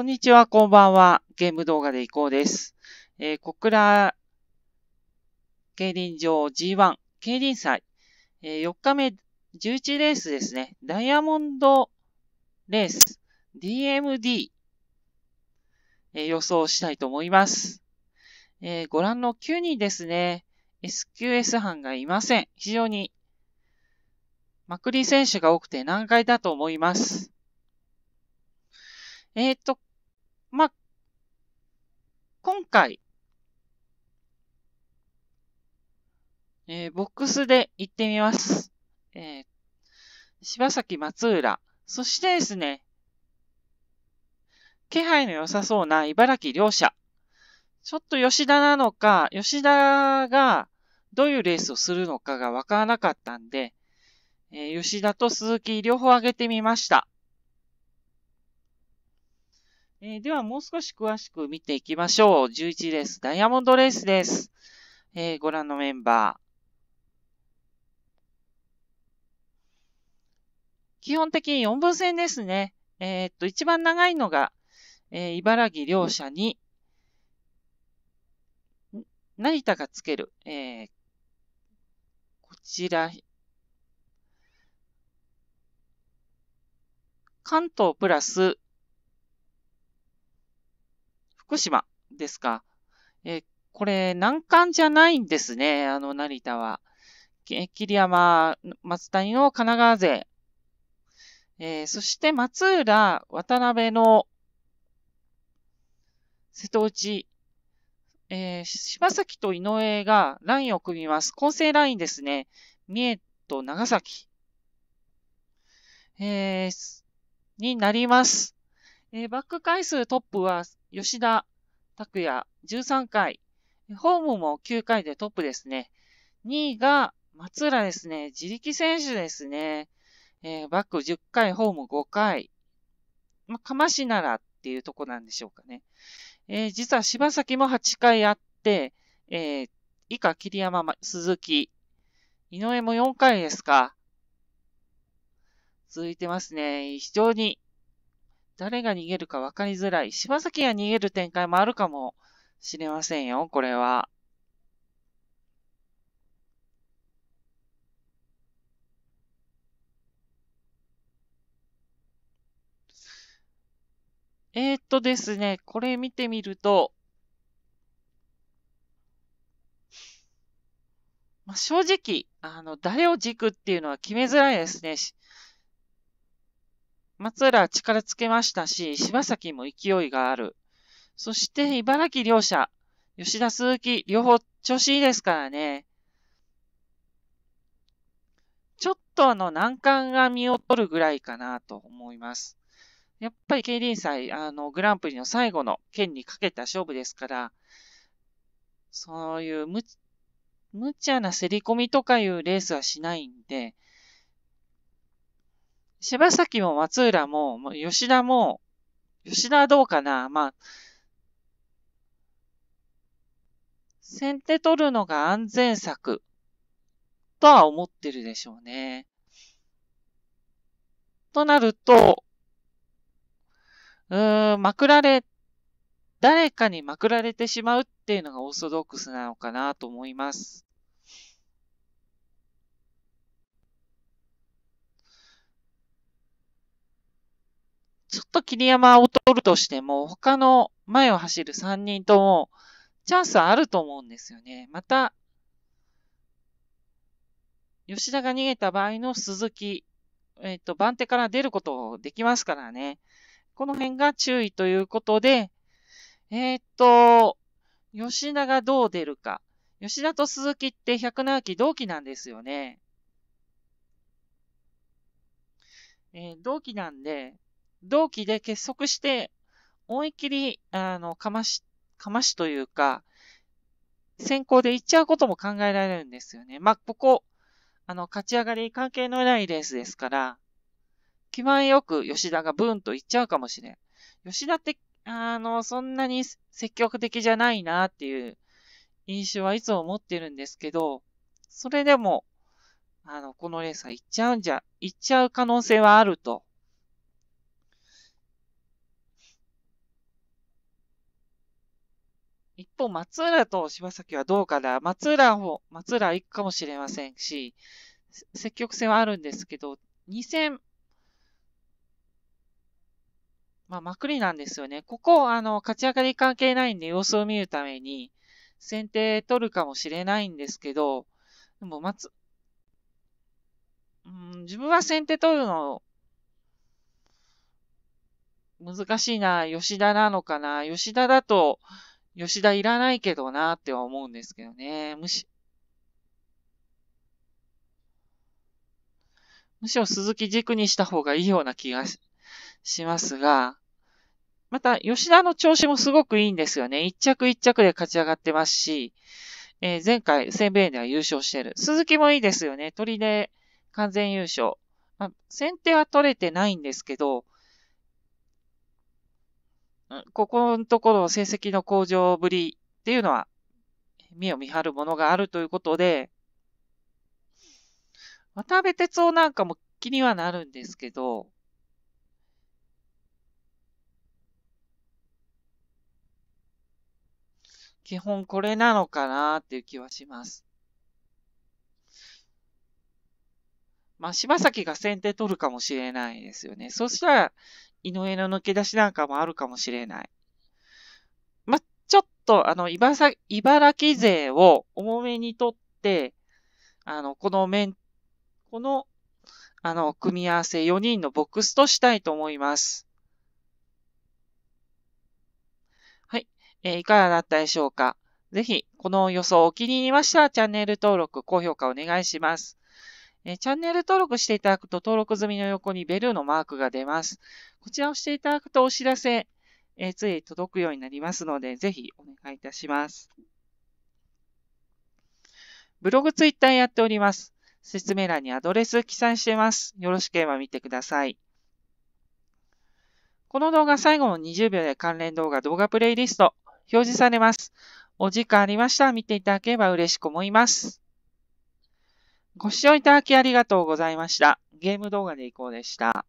こんにちは、こんばんは。ゲーム動画でいこうです。えー、小倉競輪場 G1 競輪祭、えー、4日目11レースですね。ダイヤモンドレース DMD、えー、予想したいと思います。えー、ご覧の9人ですね。SQS 班がいません。非常にまくり選手が多くて難解だと思います。えっ、ー、と、まあ、今回、えー、ボックスで行ってみます。えー、柴崎松浦。そしてですね、気配の良さそうな茨城両者。ちょっと吉田なのか、吉田がどういうレースをするのかがわからなかったんで、えー、吉田と鈴木両方上げてみました。えー、ではもう少し詳しく見ていきましょう。11レース、ダイヤモンドレースです。えー、ご覧のメンバー。基本的に4分線ですね。えー、っと、一番長いのが、え茨城両者に、成田がつける、えこちら、関東プラス福島ですか。えこれ、難関じゃないんですね、あの、成田は。桐山、松谷の神奈川勢。えー、そして松浦、渡辺の瀬戸内、えー、柴崎と井上がラインを組みます。混成ラインですね。三重と長崎、えー、になります。えー、バック回数トップは吉田拓也13回、ホームも9回でトップですね。2位が松浦ですね。自力選手ですね。えー、バック10回、ホーム5回。まあ、かましならっていうとこなんでしょうかね。えー、実は柴崎も8回あって、えー、以下桐山、鈴木、井上も4回ですか。続いてますね。非常に誰が逃げるか分かりづらい。柴崎が逃げる展開もあるかもしれませんよ、これは。えー、っとですね、これ見てみると、まあ、正直、あの、誰を軸っていうのは決めづらいですね。し松浦力つけましたし、柴崎も勢いがある。そして茨城両者、吉田鈴木、両方調子いいですからね。ちょっとあの難関が見劣るぐらいかなと思います。やっぱり競輪祭、あの、グランプリの最後の剣にかけた勝負ですから、そういう無、無茶な競り込みとかいうレースはしないんで、柴崎も松浦も、もう吉田も、吉田はどうかなまあ、先手取るのが安全策とは思ってるでしょうね。となると、うーん、まくられ、誰かにまくられてしまうっていうのがオーソドックスなのかなと思います。ちょっと霧山を取るとしても、他の前を走る3人とも、チャンスはあると思うんですよね。また、吉田が逃げた場合の鈴木、えっ、ー、と、番手から出ることできますからね。この辺が注意ということで、えっ、ー、と、吉田がどう出るか。吉田と鈴木って107期同期なんですよね。えー、同期なんで、同期で結束して、思いっきり、あの、かまし、かましというか、先行で行っちゃうことも考えられるんですよね。まあ、ここ、あの、勝ち上がり関係のないレースですから、気前よく吉田がブーンと行っちゃうかもしれん。吉田って、あの、そんなに積極的じゃないなっていう印象はいつも持ってるんですけど、それでも、あの、このレースは行っちゃうんじゃ、行っちゃう可能性はあると方、松浦と柴崎はどうかな松浦を、松浦行くかもしれませんし、積極性はあるんですけど、2戦、まあ、まくりなんですよね。ここ、あの、勝ち上がり関係ないんで、様子を見るために、先手取るかもしれないんですけど、でも、松、うん、自分は先手取るの、難しいな、吉田なのかな。吉田だと、吉田いらないけどなっては思うんですけどね。むし、むしろ鈴木軸にした方がいいような気がししますが、また吉田の調子もすごくいいんですよね。一着一着で勝ち上がってますし、えー、前回、センベイでは優勝してる。鈴木もいいですよね。鳥で完全優勝。まあ、先手は取れてないんですけど、ここのところ成績の向上ぶりっていうのは、目を見張るものがあるということで、渡辺哲夫なんかも気にはなるんですけど、基本これなのかなっていう気はします。まあ、柴崎が先手取るかもしれないですよね。そしたら、井上の抜け出しなんかもあるかもしれない。ま、ちょっと、あの、茨さ、茨城勢を重めにとって、あの、この面、この、あの、組み合わせ4人のボックスとしたいと思います。はい。えー、いかがだったでしょうかぜひ、この予想お気に入りましたらチャンネル登録、高評価お願いします。えチャンネル登録していただくと登録済みの横にベルのマークが出ます。こちらをしていただくとお知らせ、えつい届くようになりますので、ぜひお願いいたします。ブログ、ツイッターやっております。説明欄にアドレス記載しています。よろしければ見てください。この動画最後の20秒で関連動画、動画プレイリスト表示されます。お時間ありましたら見ていただければ嬉しく思います。ご視聴いただきありがとうございました。ゲーム動画でいこうでした。